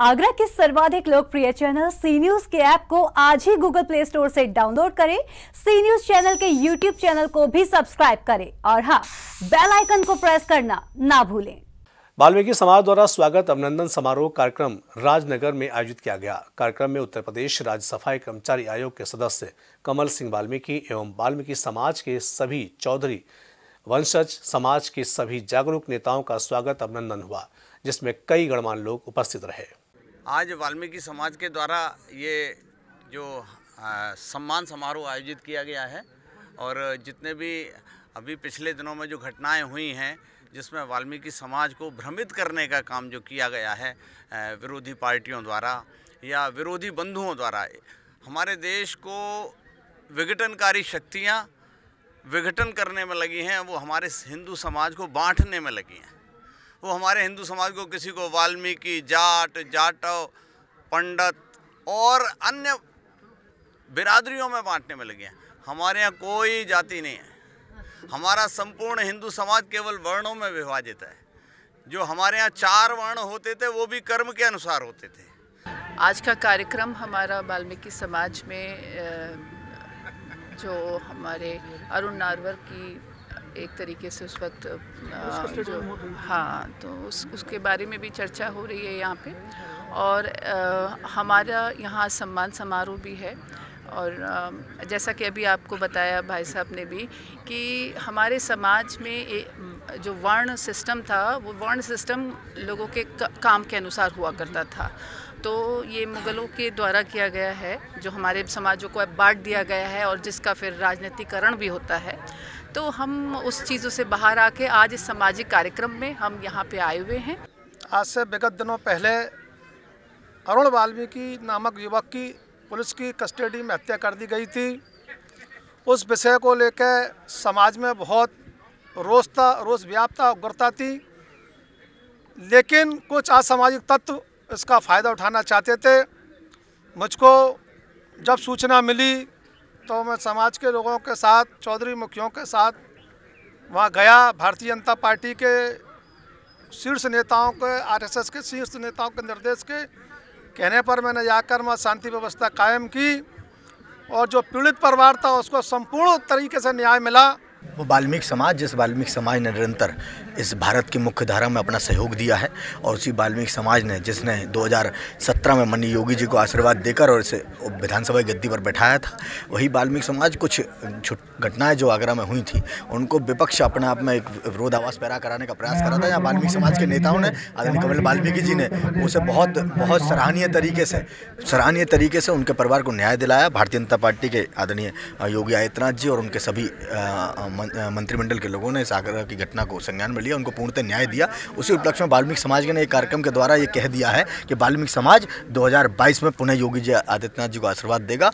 आगरा के सर्वाधिक लोकप्रिय चैनल सी न्यूज के ऐप को आज ही गूगल प्ले स्टोर से डाउनलोड करें सी न्यूज चैनल के यूट्यूब चैनल को भी सब्सक्राइब करें और हाँ बेल आइकन को प्रेस करना ना भूलें वाल्मीकि समाज द्वारा स्वागत अभिनंदन समारोह कार्यक्रम राजनगर में आयोजित किया गया कार्यक्रम में उत्तर प्रदेश राज्य सफाई कर्मचारी आयोग के सदस्य कमल सिंह वाल्मीकि एवं वाल्मीकि समाज के सभी चौधरी वंशज समाज के सभी जागरूक नेताओं का स्वागत अभिनंदन हुआ जिसमें कई गणमान्य लोग उपस्थित रहे आज वाल्मीकि समाज के द्वारा ये जो आ, सम्मान समारोह आयोजित किया गया है और जितने भी अभी पिछले दिनों में जो घटनाएं हुई हैं जिसमें वाल्मीकि समाज को भ्रमित करने का काम जो किया गया है विरोधी पार्टियों द्वारा या विरोधी बंधुओं द्वारा हमारे देश को विघटनकारी शक्तियाँ विघटन करने में लगी हैं वो हमारे हिंदू समाज को बांटने में लगी हैं वो हमारे हिंदू समाज को किसी को वाल्मीकि जाट जाटव पंडित और अन्य बिरादरियों में बांटने में लगे हैं हमारे यहाँ कोई जाति नहीं है हमारा संपूर्ण हिंदू समाज केवल वर्णों में विभाजित है जो हमारे यहाँ चार वर्ण होते थे वो भी कर्म के अनुसार होते थे आज का कार्यक्रम हमारा वाल्मीकि समाज में जो हमारे अरुण नारवर की एक तरीके से उस वक्त जो हाँ तो उस उसके बारे में भी चर्चा हो रही है यहाँ पे और आ, हमारा यहाँ सम्मान समारोह भी है और आ, जैसा कि अभी आपको बताया भाई साहब ने भी कि हमारे समाज में ए, जो वर्ण सिस्टम था वो वर्ण सिस्टम लोगों के काम के अनुसार हुआ करता था तो ये मुग़लों के द्वारा किया गया है जो हमारे समाजों को बांट दिया गया है और जिसका फिर राजनीतिकरण भी होता है तो हम उस चीज़ों से बाहर आके आज इस सामाजिक कार्यक्रम में हम यहाँ पे आए हुए हैं आज से विगत दिनों पहले अरुण वाल्मीकि नामक युवक की पुलिस की कस्टडी में हत्या कर दी गई थी उस विषय को लेकर समाज में बहुत रोजता रोज व्याप्ता उगरता थी लेकिन कुछ असामाजिक तत्व इसका फ़ायदा उठाना चाहते थे मुझको जब सूचना मिली तो मैं समाज के लोगों के साथ चौधरी मुखियों के साथ वहाँ गया भारतीय जनता पार्टी के शीर्ष नेताओं के आरएसएस के शीर्ष नेताओं के निर्देश के कहने पर मैंने जाकर वहाँ शांति व्यवस्था कायम की और जो पीड़ित परिवार था उसको संपूर्ण तरीके से न्याय मिला वो बाल्मीक समाज जिस वाल्मीकि समाज ने निरंतर इस भारत की मुख्य धारा में अपना सहयोग दिया है और उसी वाल्मीकि समाज ने जिसने 2017 में मनी योगी जी को आशीर्वाद देकर और इसे विधानसभा की गद्दी पर बैठाया था वही बाल्मीक समाज कुछ घटनाएं जो आगरा में हुई थी उनको विपक्ष अपने आप में एक विरोधावास पैरा कराने का प्रयास करा था यहाँ बाल्मीक समाज के नेताओं ने आदरणीय कमल वाल्मीकि जी ने उसे बहुत बहुत सराहनीय तरीके से सराहनीय तरीके से उनके परिवार को न्याय दिलाया भारतीय जनता पार्टी के आदरणीय योगी आदित्यनाथ जी और उनके सभी मंत्रिमंडल के लोगों ने इस आगरा की घटना को संज्ञान में लिया उनको पूर्णतः न्याय दिया उसी उपलक्ष्य में बाल्मीकि समाज ने एक कार्यक्रम के द्वारा ये कह दिया है कि बाल्मीकि समाज 2022 में पुनः योगी जी आदित्यनाथ जी को आशीर्वाद देगा